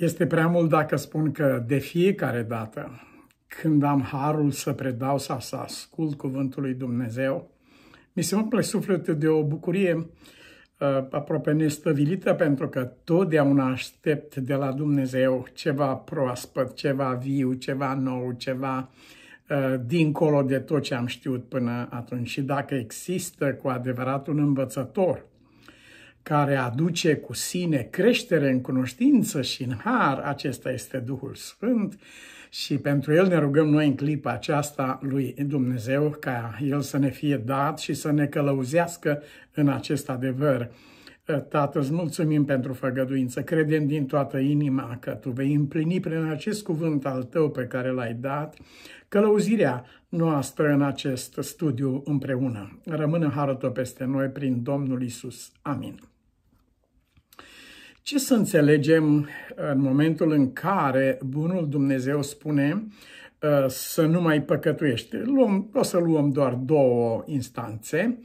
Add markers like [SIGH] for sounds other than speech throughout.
Este prea mult dacă spun că de fiecare dată când am harul să predau sau să ascult cuvântul lui Dumnezeu, mi se umple sufletul de o bucurie uh, aproape nestăvilită pentru că totdeauna aștept de la Dumnezeu ceva proaspăt, ceva viu, ceva nou, ceva uh, dincolo de tot ce am știut până atunci. Și dacă există cu adevărat un învățător care aduce cu sine creștere în cunoștință și în har, acesta este Duhul Sfânt și pentru El ne rugăm noi în clipa aceasta lui Dumnezeu ca El să ne fie dat și să ne călăuzească în acest adevăr. Tată, îți mulțumim pentru făgăduință, credem din toată inima că Tu vei împlini prin acest cuvânt al Tău pe care l-ai dat călăuzirea noastră în acest studiu împreună. Rămână harătă peste noi prin Domnul Isus. Amin. Ce să înțelegem uh, în momentul în care Bunul Dumnezeu spune uh, să nu mai păcătuiești? Luăm, o să luăm doar două instanțe.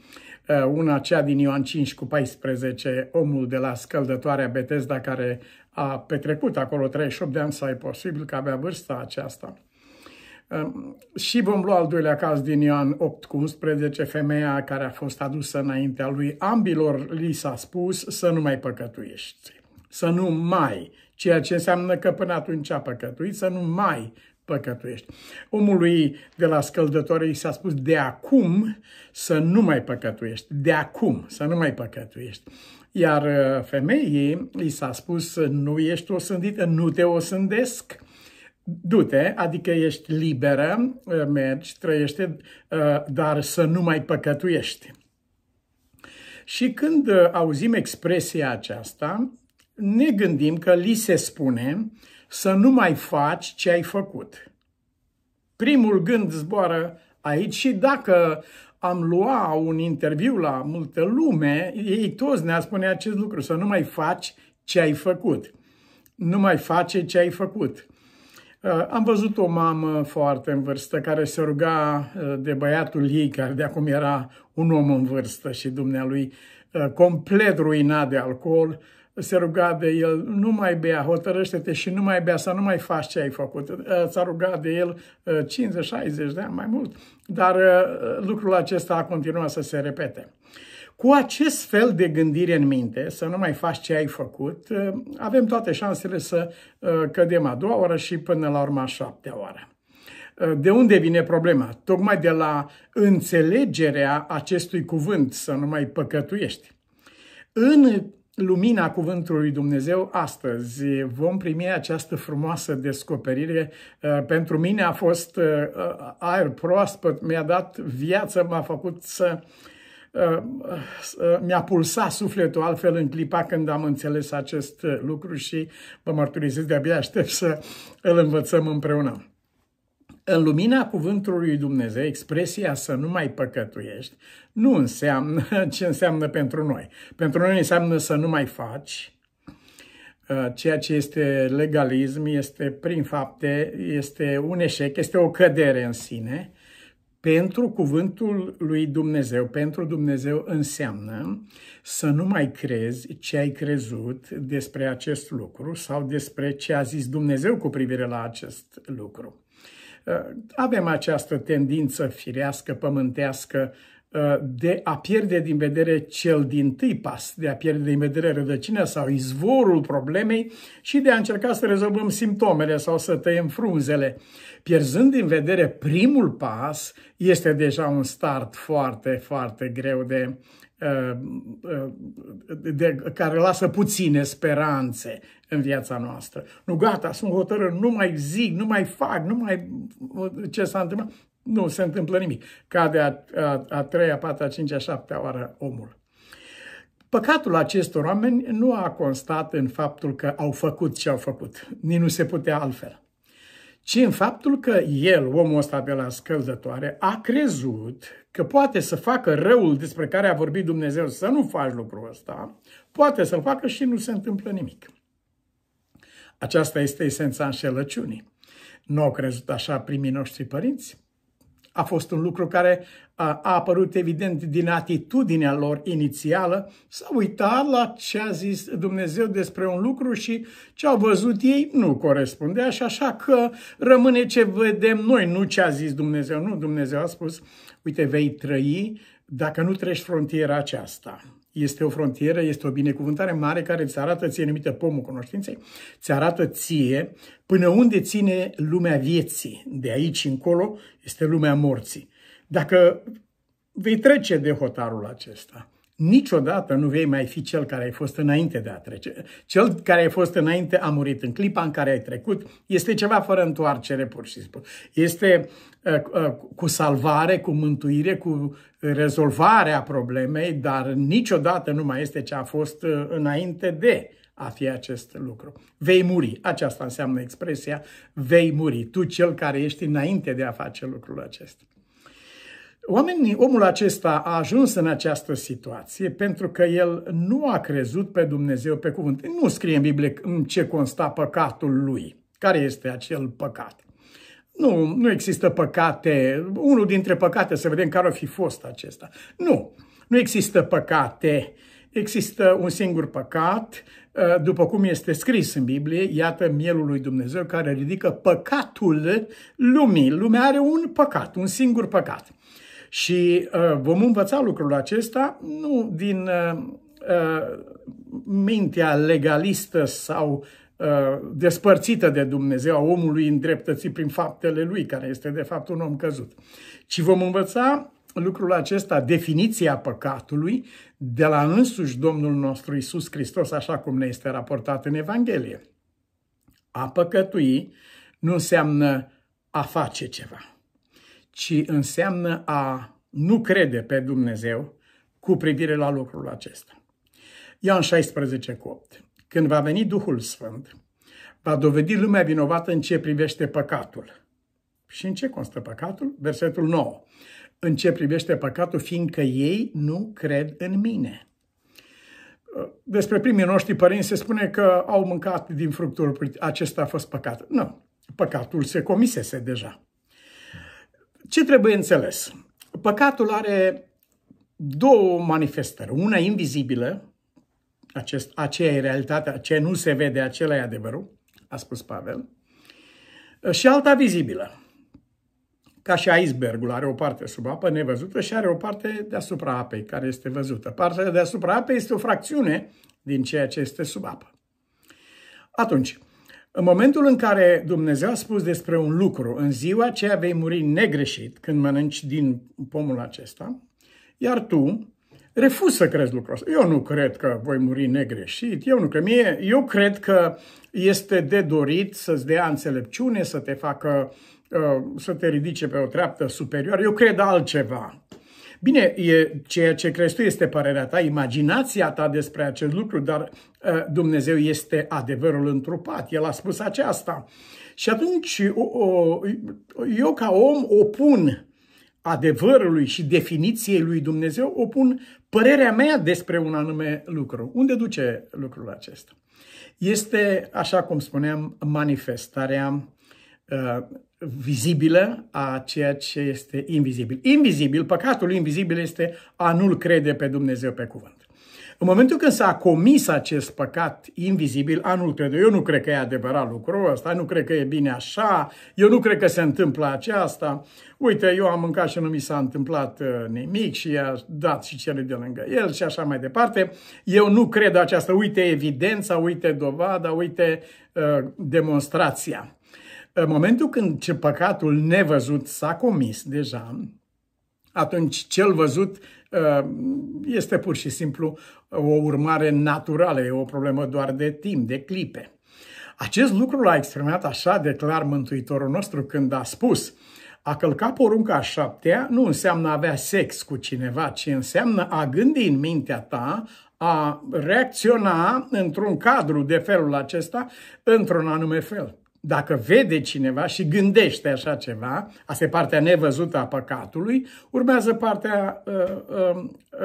Uh, una cea din Ioan 5 cu 14, omul de la scăldătoarea Betesda care a petrecut acolo 38 de ani sau e posibil că avea vârsta aceasta. Și vom lua al doilea caz din Ioan 8 cu 11, femeia care a fost adusă înaintea lui. Ambilor li s-a spus să nu mai păcătuiești să nu mai, ceea ce înseamnă că până atunci a păcătuit, să nu mai păcătuiești. Omului de la scăldător i s-a spus de acum să nu mai păcătuiești, de acum să nu mai păcătuiești. Iar uh, femeii i s-a spus nu ești osândită, nu te osândesc, du-te, adică ești liberă, uh, mergi, trăiește, uh, dar să nu mai păcătuiești. Și când auzim expresia aceasta, ne gândim că li se spune să nu mai faci ce ai făcut. Primul gând zboară aici și dacă am lua un interviu la multă lume, ei toți ne a spune acest lucru, să nu mai faci ce ai făcut. Nu mai face ce ai făcut. Uh, am văzut o mamă foarte în vârstă care se ruga uh, de băiatul ei, care de acum era un om în vârstă și dumnealui uh, complet ruinat de alcool, se ruga de el, nu mai bea, hotărăște-te și nu mai bea, să nu mai faci ce ai făcut. Eh, s-a rugat de el 50-60 eh, de ani, mai mult. Dar eh, lucrul acesta a continuat să se repete. Cu acest fel de gândire în minte, să nu mai faci ce ai făcut, avem toate șansele să cădem a doua oră și până la urma a șaptea oară. De unde vine problema? Tocmai de la înțelegerea acestui cuvânt, să nu mai păcătuiești. În lumina Cuvântului Dumnezeu astăzi. Vom primi această frumoasă descoperire. Uh, pentru mine a fost uh, uh, aer proaspăt, mi-a dat viață, m-a făcut să mi-a pulsat sufletul altfel în clipa când am înțeles acest lucru și vă mărturisesc de abia aștept să îl învățăm împreună. În lumina cuvântului lui Dumnezeu, expresia să nu mai păcătuiești nu înseamnă [LAUGHS] ce înseamnă pentru noi. Pentru noi înseamnă să nu mai faci, uh, ceea ce este legalism, este prin fapte, este un eșec, este o cădere în sine. Pentru cuvântul lui Dumnezeu, pentru Dumnezeu înseamnă să nu mai crezi ce ai crezut despre acest lucru sau despre ce a zis Dumnezeu cu privire la acest lucru. Uh, avem această tendință firească, pământească, uh, de a pierde din vedere cel din tâi pas, de a pierde din vedere rădăcina sau izvorul problemei și de a încerca să rezolvăm simptomele sau să tăiem frunzele. Pierzând din vedere primul pas, este deja un start foarte, foarte greu de, Uh, uh, uh, de, care lasă puține speranțe în viața noastră. Nu, gata, sunt hotărât, nu mai zic, nu mai fac, nu mai ce s-a întâmplat. Nu se întâmplă nimic. Cade a, a, a treia, patra, cincea, șaptea oară omul. Păcatul acestor oameni nu a constat în faptul că au făcut ce au făcut. Nici nu se putea altfel ci în faptul că el, omul ăsta pe la scăldătoare, a crezut că poate să facă răul despre care a vorbit Dumnezeu, să nu faci lucrul ăsta, poate să-l facă și nu se întâmplă nimic. Aceasta este esența înșelăciunii. Nu au crezut așa primii noștri părinți. A fost un lucru care a apărut evident din atitudinea lor inițială, s-au uitat la ce a zis Dumnezeu despre un lucru și ce au văzut ei nu corespundea și așa că rămâne ce vedem noi, nu ce a zis Dumnezeu. Nu, Dumnezeu a spus, uite, vei trăi dacă nu treci frontiera aceasta. Este o frontieră, este o binecuvântare mare care îți arată ție, numită pomul cunoștinței, îți arată ție până unde ține lumea vieții. De aici încolo este lumea morții. Dacă vei trece de hotarul acesta, niciodată nu vei mai fi cel care ai fost înainte de a trece. Cel care ai fost înainte a murit în clipa în care ai trecut. Este ceva fără întoarcere, pur și simplu. Este uh, uh, cu salvare, cu mântuire, cu rezolvarea problemei, dar niciodată nu mai este ce a fost uh, înainte de a fi acest lucru. Vei muri. Aceasta înseamnă expresia vei muri. Tu cel care ești înainte de a face lucrul acesta. Oamenii, omul acesta a ajuns în această situație pentru că el nu a crezut pe Dumnezeu pe cuvânt. Nu scrie în Biblie în ce consta păcatul lui. Care este acel păcat? Nu, nu există păcate. Unul dintre păcate, să vedem care o fi fost acesta. Nu, nu există păcate. Există un singur păcat, ă, după cum este scris în Biblie, iată mielul lui Dumnezeu care ridică păcatul lumii. Lumea are un păcat, un singur păcat. Și uh, vom învăța lucrul acesta nu din uh, uh mintea legalistă sau uh, despărțită de Dumnezeu, a omului îndreptățit prin faptele lui, care este de fapt un om căzut. Ci vom învăța lucrul acesta, definiția păcatului, de la însuși Domnul nostru Isus Hristos, așa cum ne este raportat în Evanghelie. A păcătui nu înseamnă a face ceva ci înseamnă a nu crede pe Dumnezeu cu privire la lucrul acesta. Ioan 16 cu 8. Când va veni Duhul Sfânt, va dovedi lumea vinovată în ce privește păcatul. Și în ce constă păcatul? Versetul 9. În ce privește păcatul, fiindcă ei nu cred în mine. Despre primii noștri părinți se spune că au mâncat din fructul, acesta a fost păcat. Nu, păcatul se comisese deja. Ce trebuie înțeles? Păcatul are două manifestări. Una invizibilă, acest, aceea e realitatea, ce nu se vede, acela e adevărul, a spus Pavel, și alta vizibilă. Ca și icebergul are o parte sub apă nevăzută și are o parte deasupra apei care este văzută. Partea deasupra apei este o fracțiune din ceea ce este sub apă. Atunci, în momentul în care Dumnezeu a spus despre un lucru, în ziua aceea vei muri negreșit când mănânci din pomul acesta, iar tu refuz să crezi lucrul ăsta. Eu nu cred că voi muri negreșit, eu nu cred. Mie, eu cred că este de dorit să-ți dea înțelepciune, să te facă, uh, să te ridice pe o treaptă superioară. Eu cred altceva. Bine, e, ceea ce crezi tu este părerea ta, imaginația ta despre acest lucru, dar uh, Dumnezeu este adevărul întrupat. El a spus aceasta. Și atunci o, o, eu ca om opun adevărului și definiției lui Dumnezeu, opun părerea mea despre un anume lucru. Unde duce lucrul acesta? Este, așa cum spuneam, manifestarea ă, vizibilă a ceea ce este invizibil. Invizibil, păcatul invizibil este a nu-L crede pe Dumnezeu pe cuvânt. În momentul când s-a comis acest păcat invizibil, a nu-L crede. Eu nu cred că e adevărat lucrul ăsta, nu cred că e bine așa, eu nu cred că se întâmplă aceasta. Uite, eu am mâncat și nu mi s-a întâmplat uh, nimic și i-a dat și cele de lângă el și așa mai departe. Eu nu cred aceasta. Uite evidența, uite dovada, uite uh, demonstrația. În momentul când ce păcatul nevăzut s-a comis deja, atunci cel văzut uh, este pur și simplu o urmare naturală, e o problemă doar de timp, de clipe. Acest lucru l-a exprimat așa de clar Mântuitorul nostru când a spus a călca porunca a șaptea nu înseamnă a avea sex cu cineva, ci înseamnă a gândi în mintea ta, a reacționa într-un cadru de felul acesta, într-un anume fel. Dacă vede cineva și gândește așa ceva, asta e partea nevăzută a păcatului, urmează partea, uh, uh,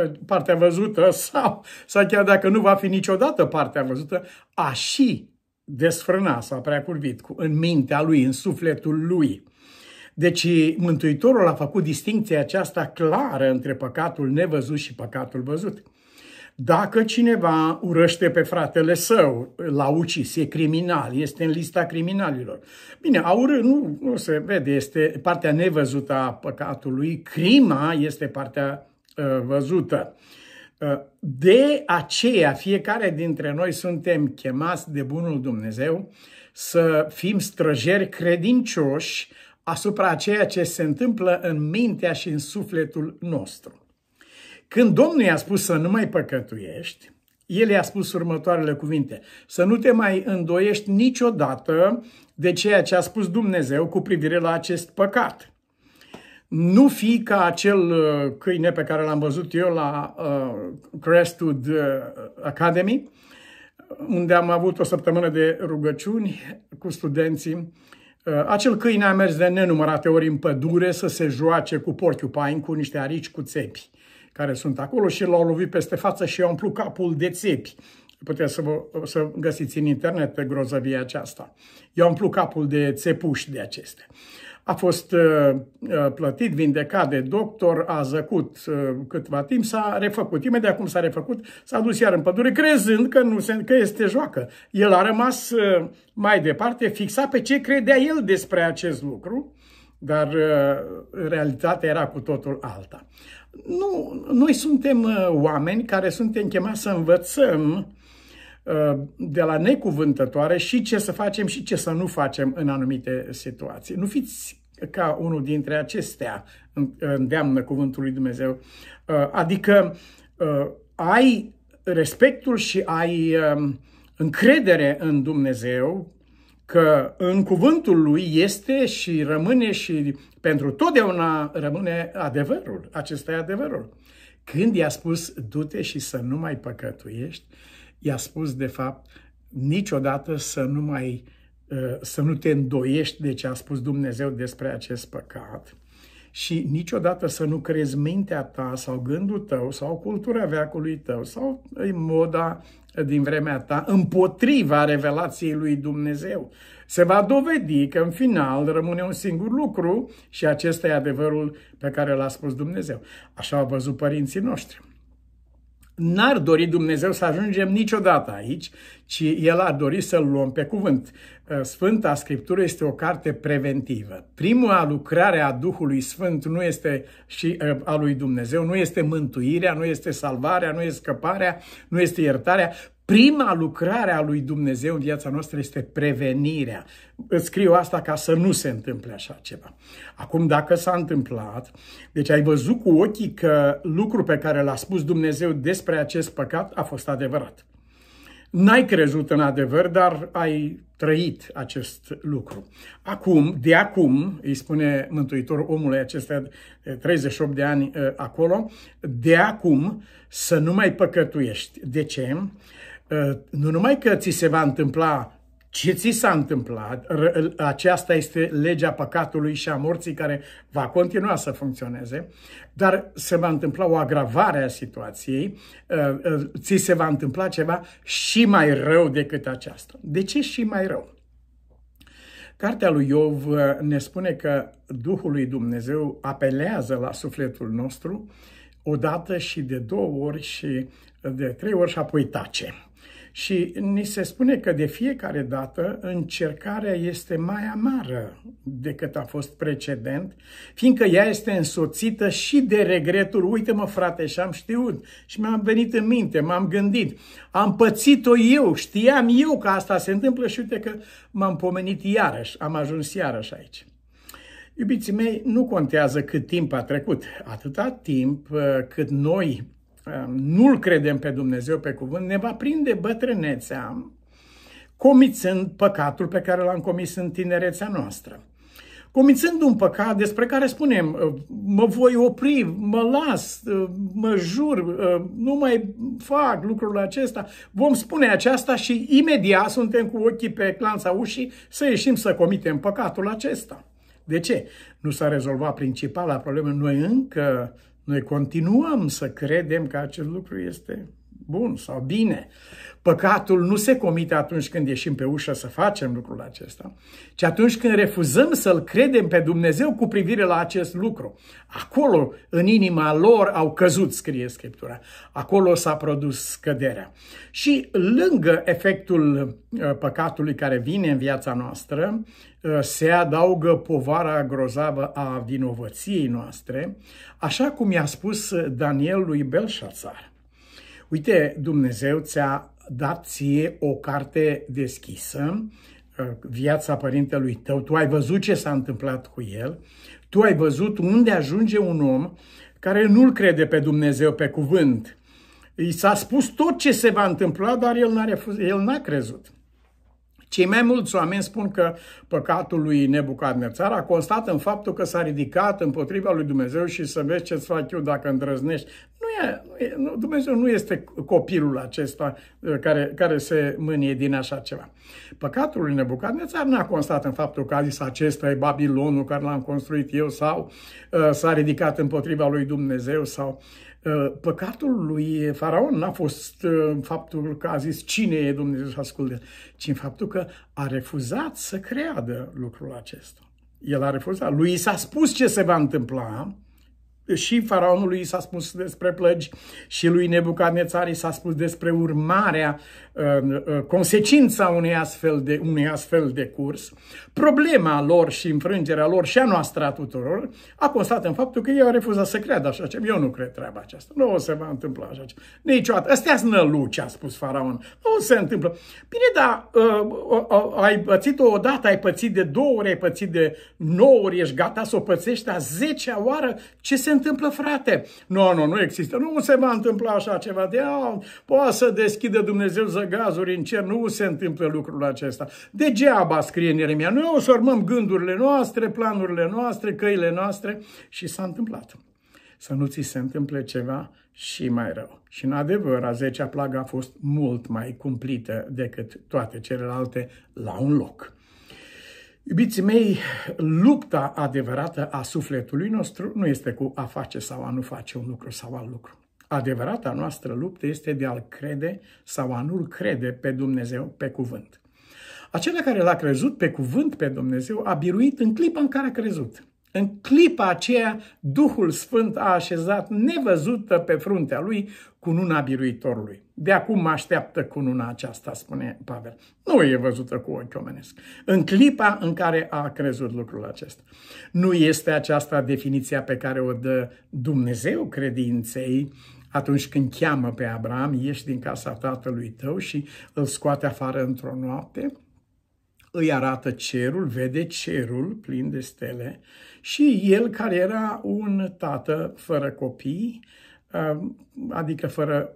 uh, partea văzută [LAUGHS] sau, sau chiar dacă nu va fi niciodată partea văzută, a și desfrâna sau prea curvit cu, în mintea lui, în sufletul lui. Deci Mântuitorul a făcut distinția aceasta clară între păcatul nevăzut și păcatul văzut. Dacă cineva urăște pe fratele său, l-a ucis, e criminal, este în lista criminalilor. Bine, a urât, nu, nu se vede, este partea nevăzută a păcatului, crima este partea uh, văzută. Uh, de aceea, fiecare dintre noi suntem chemați de Bunul Dumnezeu să fim străjeri credincioși asupra ceea ce se întâmplă în mintea și în sufletul nostru. Când Domnul i-a spus să nu mai păcătuiești, el i-a spus următoarele cuvinte. Să nu te mai îndoiești niciodată de ceea ce a spus Dumnezeu cu privire la acest păcat. Nu fi ca acel uh, câine pe care l-am văzut eu la uh, Crestwood uh, Academy, unde am avut o săptămână de rugăciuni cu studenții. Uh, acel câine a mers de nenumărate ori în pădure să se joace cu porcupine, cu niște arici, cu țepi care sunt acolo și l-au lovit peste față și i-au umplut capul de țepi. Puteți să, vă, să găsiți în internet pe grozăvie aceasta. I-au umplut capul de țepuși de acestea. A fost uh, uh, plătit, vindecat de doctor, a zăcut uh, câtva timp, s-a refăcut. Imediat cum s-a refăcut, s-a dus iar în pădure, crezând că, nu se, că este joacă. El a rămas uh, mai departe fixat pe ce credea el despre acest lucru, dar uh, realitatea era cu totul alta. Nu, noi suntem uh, oameni care suntem chemați să învățăm uh, de la necuvântătoare și ce să facem și ce să nu facem în anumite situații. Nu fiți ca unul dintre acestea, îndeamnă cuvântul lui Dumnezeu. Uh, adică ai respectul și ai um, încredere în Dumnezeu că în cuvântul lui este și rămâne și pentru totdeauna rămâne adevărul. Acesta e adevărul. Când i-a spus du-te și să nu mai păcătuiești, i-a spus de fapt niciodată să nu mai uh, să nu te îndoiești de ce a spus Dumnezeu despre acest păcat și niciodată să nu crezi mintea ta sau gândul tău sau cultura veacului tău sau moda din vremea ta împotriva revelației lui Dumnezeu. Se va dovedi că în final rămâne un singur lucru și acesta e adevărul pe care l-a spus Dumnezeu. Așa au văzut părinții noștri. N-ar dori Dumnezeu să ajungem niciodată aici, ci El ar dori să-L luăm pe cuvânt. Uh, Sfânta Scriptură este o carte preventivă. Prima lucrare a Duhului Sfânt nu este și uh, a lui Dumnezeu, nu este mântuirea, nu este salvarea, nu este scăparea, nu este iertarea. Prima lucrare a lui Dumnezeu în viața noastră este prevenirea. Îți scriu asta ca să nu se întâmple așa ceva. Acum, dacă s-a întâmplat, deci ai văzut cu ochii că lucrul pe care l-a spus Dumnezeu despre acest păcat a fost adevărat. N-ai crezut în adevăr, dar ai trăit acest lucru. Acum, de acum, îi spune Mântuitor omului acestea 38 de ani acolo, de acum să nu mai păcătuiești. De ce? Ă, nu numai că ți se va întâmpla ce ți s-a întâmplat, aceasta este legea păcatului și a morții care va continua să funcționeze, dar se va întâmpla o agravare a situației, ă, ă, ți se va întâmpla ceva și mai rău decât aceasta. De ce și mai rău? Cartea lui Iov ne spune că Duhul lui Dumnezeu apelează la sufletul nostru odată și de două ori și de trei ori și apoi tace. Și ni se spune că de fiecare dată încercarea este mai amară decât a fost precedent, fiindcă ea este însoțită și de regretul, uite-mă frate, și am știut, și mi-am venit în minte, m-am gândit, am pățit-o eu, știam eu că asta se întâmplă și uite că m-am pomenit iarăși, am ajuns iarăși aici. Iubiții mei, nu contează cât timp a trecut, atâta timp uh, cât noi Um, nu-L credem pe Dumnezeu pe cuvânt, ne va prinde bătrânețea comițând păcatul pe care l-am comis în tinerețea noastră. Comițând un păcat despre care spunem, uh, mă voi opri, mă las, uh, mă jur, uh, nu mai fac lucrul acesta, vom spune aceasta și imediat suntem cu ochii pe clanța ușii să ieșim să comitem păcatul acesta. De ce? Nu s-a rezolvat principala problemă. Noi încă noi continuăm să credem că acest lucru este bun sau bine. Păcatul nu se comite atunci când ieșim pe ușă să facem lucrul acesta, ci atunci când refuzăm să-L credem pe Dumnezeu cu privire la acest lucru. Acolo, în inima lor, au căzut, scrie Scriptura. Acolo s-a produs scăderea. Și lângă efectul uh, păcatului care vine în viața noastră, uh, se adaugă povara grozavă a vinovăției noastre, așa cum i-a spus uh, Daniel lui Belșațar. Uite, Dumnezeu ți-a dat ție o carte deschisă, uh, viața părintelui tău, tu ai văzut ce s-a întâmplat cu el, tu ai văzut unde ajunge un om care nu-L crede pe Dumnezeu pe cuvânt. I s-a spus tot ce se va întâmpla, dar el n-a, refuz, el n-a crezut. Cei mai mulți oameni spun că păcatul lui Nebucadnețar a constat în faptul că s-a ridicat împotriva lui Dumnezeu și să vezi ce-ți fac eu dacă îndrăznești. Nu e, nu, e, Dumnezeu nu este copilul acesta uh, care, care se mânie din așa ceva. Păcatul lui Nebucadnețar nu a constat în faptul că a zis acesta e Babilonul care l-am construit eu sau uh, s-a ridicat împotriva lui Dumnezeu sau Uh, păcatul lui Faraon n-a fost uh, faptul că a zis cine e Dumnezeu să asculte, ci în faptul că a refuzat să creadă lucrul acesta. El a refuzat. Lui s-a spus ce se va întâmpla, și faraonului s-a spus despre plăgi și lui Nebucadnețar s-a spus despre urmarea, uh, uh, consecința unei astfel, de, unei astfel de curs. Problema lor și înfrângerea lor și a noastră a tuturor a constat în faptul că ei au refuzat să creadă așa ceva. Eu nu cred treaba aceasta. Nu o se va întâmpla așa ceva. Niciodată. Astea sunt năluci, a spus faraon. Nu se întâmplă. Bine, dar uh, ai pățit-o odată, ai pățit de două ori, ai pățit de nouă ori, ești gata să o pățești a zecea oară. Ce se întâmplă, frate? Nu, nu, nu există. Nu se va întâmpla așa ceva. De a, poate să deschidă Dumnezeu zăgazuri în cer. Nu se întâmplă lucrul acesta. Degeaba scrie Ieremia. Noi o să urmăm gândurile noastre, planurile noastre, căile noastre și s-a întâmplat să nu ți se întâmple ceva și mai rău. Și în adevăr, a 10-a plagă a fost mult mai cumplită decât toate celelalte la un loc. Iubiții mei, lupta adevărată a sufletului nostru nu este cu a face sau a nu face un lucru sau alt lucru. Adevărata noastră luptă este de a-L crede sau a nu-L crede pe Dumnezeu pe cuvânt. Acela care l-a crezut pe cuvânt pe Dumnezeu a biruit în clipa în care a crezut. În clipa aceea, Duhul Sfânt a așezat nevăzută pe fruntea lui cununa biruitorului. De acum mă așteaptă cununa aceasta, spune Pavel. Nu e văzută cu ochi omenesc. În clipa în care a crezut lucrul acesta. Nu este aceasta definiția pe care o dă Dumnezeu credinței atunci când cheamă pe Abraham, ieși din casa tatălui tău și îl scoate afară într-o noapte? îi arată cerul, vede cerul plin de stele și el care era un tată fără copii, um, adică fără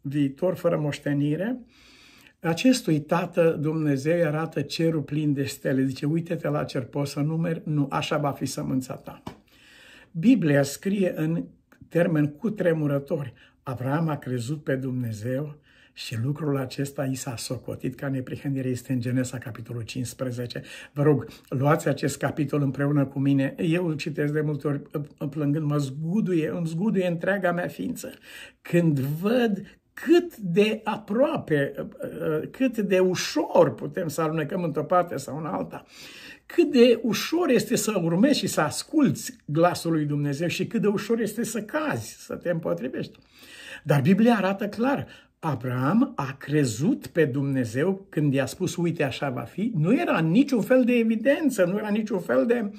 viitor, fără moștenire, acestui tată Dumnezeu arată cerul plin de stele. Zice, uite-te la cer, poți să numeri? Nu, așa va fi sămânța ta. Biblia scrie în termeni cu tremurători. Avram a crezut pe Dumnezeu și lucrul acesta i s-a socotit ca neprihănire. Este în Genesa, capitolul 15. Vă rog, luați acest capitol împreună cu mine. Eu îl citesc de multe ori plângând, mă zguduie, îmi zguduie întreaga mea ființă. Când văd cât de aproape, cât de ușor putem să alunecăm într-o parte sau în alta, cât de ușor este să urmezi și să asculți glasul lui Dumnezeu și cât de ușor este să cazi, să te împotrivești. Dar Biblia arată clar, Abraham a crezut pe Dumnezeu când i-a spus, uite așa va fi, nu era niciun fel de evidență, nu era niciun fel de,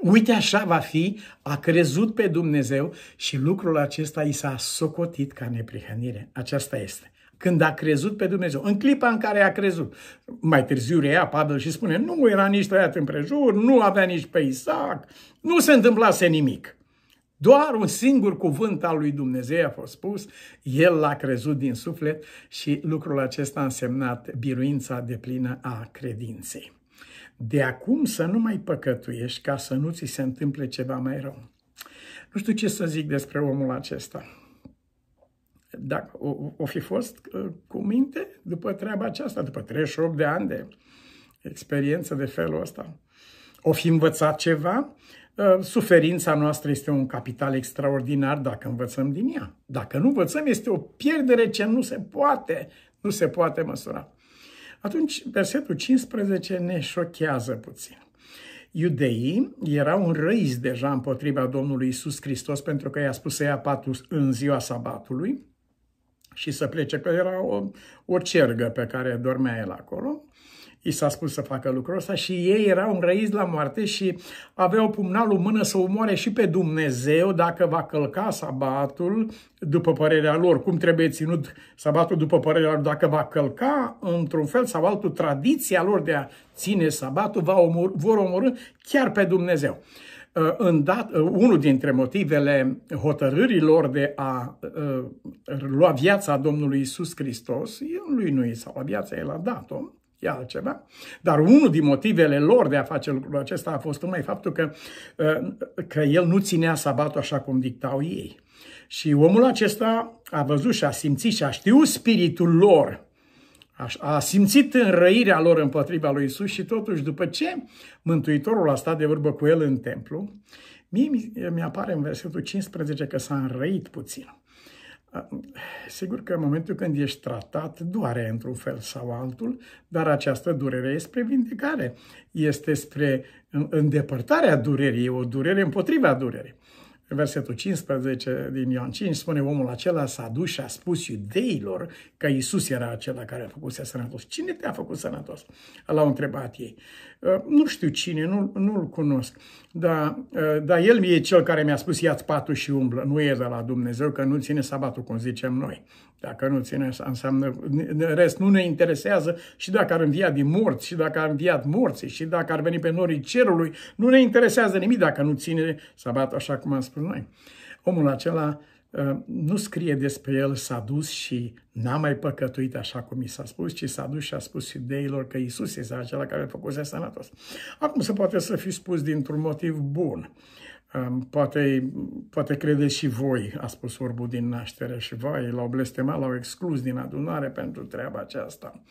uite așa va fi, a crezut pe Dumnezeu și lucrul acesta i s-a socotit ca neprihănire. Aceasta este. Când a crezut pe Dumnezeu, în clipa în care a crezut, mai târziu rea Pavel și spune, nu era nici tăiat împrejur, nu avea nici pe Isaac, nu se întâmplase nimic. Doar un singur cuvânt al lui Dumnezeu a fost spus, el l-a crezut din suflet și lucrul acesta a însemnat biruința de plină a credinței. De acum să nu mai păcătuiești ca să nu ți se întâmple ceva mai rău. Nu știu ce să zic despre omul acesta. Dacă o, o fi fost uh, cu minte după treaba aceasta, după 38 de ani de experiență de felul ăsta, o fi învățat ceva, Ehm, suferința noastră este un capital extraordinar dacă învățăm din ea. Dacă nu învățăm, este o pierdere ce nu se poate, nu se poate măsura. Atunci, versetul 15 ne șochează puțin. Iudeii erau înrăiți deja împotriva Domnului Isus Hristos pentru că i-a spus să ia patul în ziua sabatului și să plece, că era o, o cergă pe care dormea el acolo i s-a spus să facă lucrul ăsta și ei erau îngrăiți la moarte și aveau pumnalul în mână să omoare și pe Dumnezeu dacă va călca sabatul după părerea lor, cum trebuie ținut sabatul după părerea lor, dacă va călca într-un fel sau altul tradiția lor de a ține sabatul, va omor, vor omorâ chiar pe Dumnezeu. Uh, în dat, uh, unul dintre motivele hotărârilor de a uh, lua viața Domnului Isus Hristos, lui nu i s-a luat viața, el a dat-o, e altceva. Dar unul din motivele lor de a face lucrul acesta a fost numai faptul că, uh, că el nu ținea sabatul așa cum dictau ei. Și omul acesta a văzut și a simțit și a știut spiritul lor. A simțit înrăirea lor împotriva lui Isus și totuși după ce Mântuitorul a stat de vorbă cu el în templu, mie mi apare în versetul 15 că s-a înrăit puțin. Sigur că în momentul când ești tratat, doare într-un fel sau altul, dar această durere este spre vindecare, este spre îndepărtarea durerii, e o durere împotriva durerii. În versetul 15 din Ioan 5 spune omul acela s-a dus și a spus iudeilor că Isus era acela care a făcut sănătos. Cine te-a făcut sănătos? L-au întrebat ei. Uh, nu știu cine, nu, nu-l cunosc, dar, uh, dar el e cel care mi-a spus ia-ți patul și umblă. Nu e de la Dumnezeu că nu ține sabatul, cum zicem noi. Dacă nu ține așa, înseamnă, în rest, nu ne interesează și dacă ar învia din morți, și dacă ar înviat morții, și dacă ar veni pe norii cerului, nu ne interesează nimic dacă nu ține sabat, așa cum am spus noi. Omul acela ă, nu scrie despre el s-a dus și n-a mai păcătuit așa cum i s-a spus, ci s-a dus și a spus ideilor că Isus este acela care a făcut sănătos. Acum se poate să fi spus dintr-un motiv bun. Poate, poate credeți și voi, a spus orbul din naștere și vai, l-au blestemat, l-au exclus din adunare pentru treaba aceasta.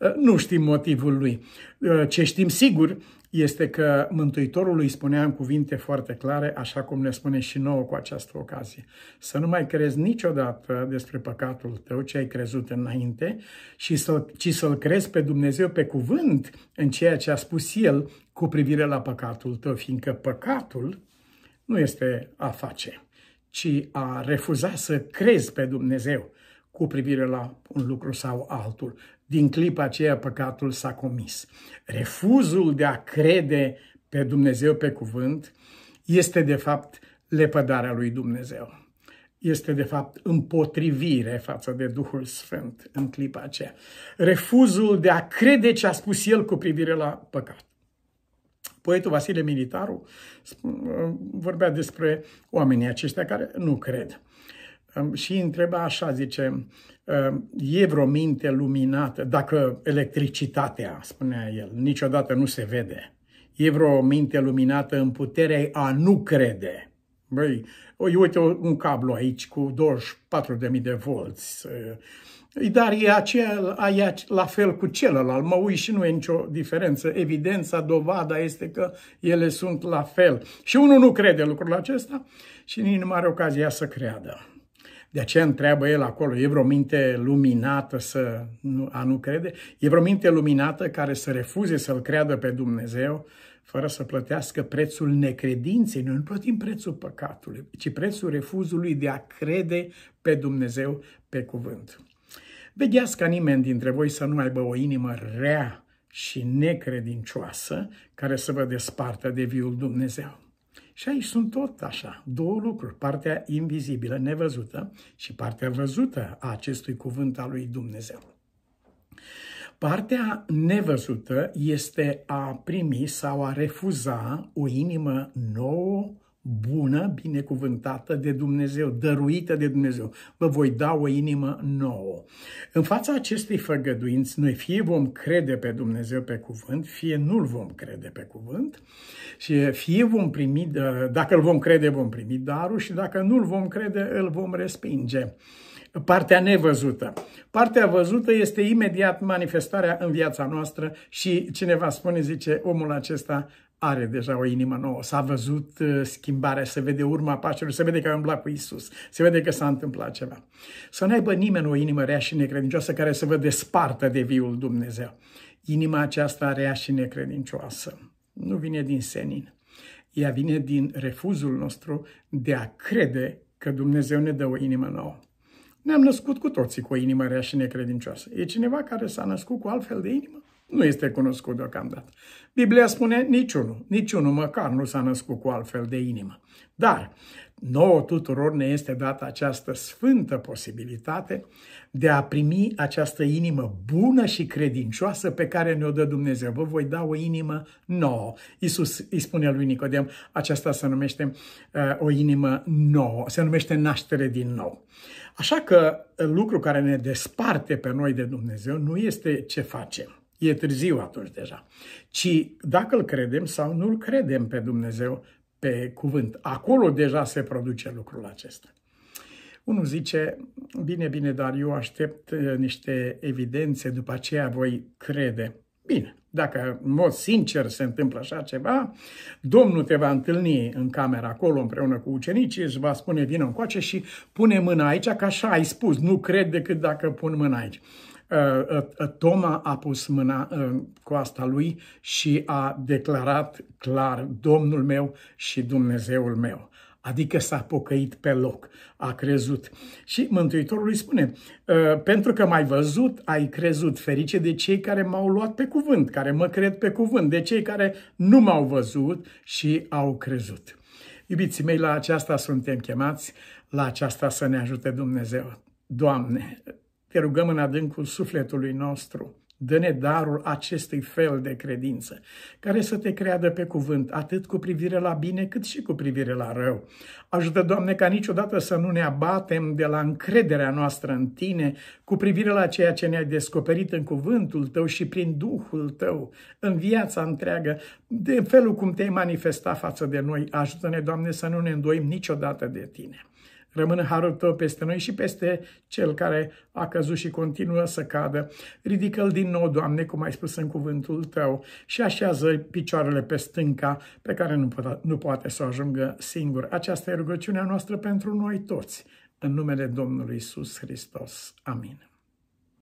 Uh, nu știm motivul lui. Uh, ce știm sigur este că Mântuitorul îi spunea în cuvinte foarte clare, așa cum ne spune și nouă cu această ocazie, să nu mai crezi niciodată despre păcatul tău ce ai crezut înainte, și să, ci să-L crezi pe Dumnezeu pe cuvânt în ceea ce a spus El cu privire la păcatul tău, fiindcă păcatul nu este a face, ci a refuza să crezi pe Dumnezeu cu privire la un lucru sau altul. Din clipa aceea păcatul s-a comis. Refuzul de a crede pe Dumnezeu pe cuvânt este de fapt lepădarea lui Dumnezeu este de fapt împotrivire față de Duhul Sfânt în clipa aceea. Refuzul de a crede ce a spus el cu privire la păcat. Poetul Vasile Militaru uh, vorbea despre oamenii aceștia care nu cred. Um, și întreba așa, zice, um, e vreo minte luminată, dacă electricitatea, spunea el, niciodată nu se vede, e vreo minte luminată în puterea a nu crede. Băi, uite un cablu aici cu 24.000 de volți, uh, dar e, acel, e la fel cu celălalt, mă uit și nu e nicio diferență. Evidența, dovada este că ele sunt la fel. Și unul nu crede lucrul acesta și nici nu are ocazia să creadă. De aceea întreabă el acolo, e vreo minte luminată să, nu, a nu crede? E vreo minte luminată care să refuze să-L creadă pe Dumnezeu fără să plătească prețul necredinței? Noi nu plătim prețul păcatului, ci prețul refuzului de a crede pe Dumnezeu pe cuvânt. Vedeați ca nimeni dintre voi să nu aibă o inimă rea și necredincioasă care să vă despartă de viul Dumnezeu. Și aici sunt tot așa, două lucruri, partea invizibilă, nevăzută și partea văzută a acestui cuvânt al lui Dumnezeu. Partea nevăzută este a primi sau a refuza o inimă nouă, bună, binecuvântată de Dumnezeu, dăruită de Dumnezeu. Vă voi da o inimă nouă. În fața acestei făgăduinți, noi fie vom crede pe Dumnezeu pe cuvânt, fie nu-L vom crede pe cuvânt și fie vom primi, dacă îl vom crede, vom primi darul și dacă nu-L vom crede, îl vom respinge partea nevăzută. Partea văzută este imediat manifestarea în viața noastră și cineva spune, zice, omul acesta are deja o inimă nouă, s-a văzut uh, schimbarea, se vede urma pașilor, se vede că a umblat cu Isus, se vede că s-a întâmplat ceva. Să n-aibă nimeni o inimă rea și necredincioasă care să vă despartă de viul Dumnezeu. Inima aceasta rea și necredincioasă nu vine din senin. Ea vine din refuzul nostru de a crede că Dumnezeu ne dă o inimă nouă. Ne-am născut cu toții cu o inimă rea și necredincioasă. E cineva care s-a născut cu altfel de inimă? Nu este cunoscut deocamdată. Biblia spune niciunul, niciunul măcar nu s-a născut cu altfel de inimă. Dar nouă tuturor ne este dată această sfântă posibilitate de a primi această inimă bună și credincioasă pe care ne-o dă Dumnezeu. Vă voi da o inimă nouă. Iisus îi spune lui Nicodem, aceasta se numește uh, o inimă nouă, se numește naștere din nou. Așa că uh, lucru care ne desparte pe noi de Dumnezeu nu este ce facem e târziu atunci deja, ci dacă îl credem sau nu îl credem pe Dumnezeu, pe cuvânt. Acolo deja se produce lucrul acesta. Unul zice, bine, bine, dar eu aștept uh, niște evidențe, după aceea voi crede. Bine, dacă în mod sincer se întâmplă așa ceva, Domnul te va întâlni în camera acolo împreună cu ucenicii, își va spune vină încoace și pune mâna aici, că așa ai spus, nu cred decât dacă pun mâna aici. Ă, ă, ă, Toma a pus mâna în coasta lui și a declarat clar Domnul meu și Dumnezeul meu. Adică s-a pocăit pe loc, a crezut. Și Mântuitorul îi spune, pentru că m-ai văzut, ai crezut, ferice de cei care m-au luat pe cuvânt, care mă cred pe cuvânt, de cei care nu m-au văzut și au crezut. Iubiții mei, la aceasta suntem chemați, la aceasta să ne ajute Dumnezeu. Doamne, te rugăm în adâncul sufletului nostru, Dă-ne darul acestui fel de credință, care să te creadă pe cuvânt, atât cu privire la bine, cât și cu privire la rău. Ajută, Doamne, ca niciodată să nu ne abatem de la încrederea noastră în Tine, cu privire la ceea ce ne-ai descoperit în cuvântul Tău și prin Duhul Tău, în viața întreagă, de felul cum te-ai manifestat față de noi. Ajută-ne, Doamne, să nu ne îndoim niciodată de Tine. Rămâne harul tău peste noi și peste cel care a căzut și continuă să cadă. Ridică-l din nou, Doamne, cum ai spus în cuvântul tău, și așează picioarele pe stânca pe care nu, po- nu poate să o ajungă singur. Aceasta e rugăciunea noastră pentru noi toți, în numele Domnului Isus Hristos. Amin.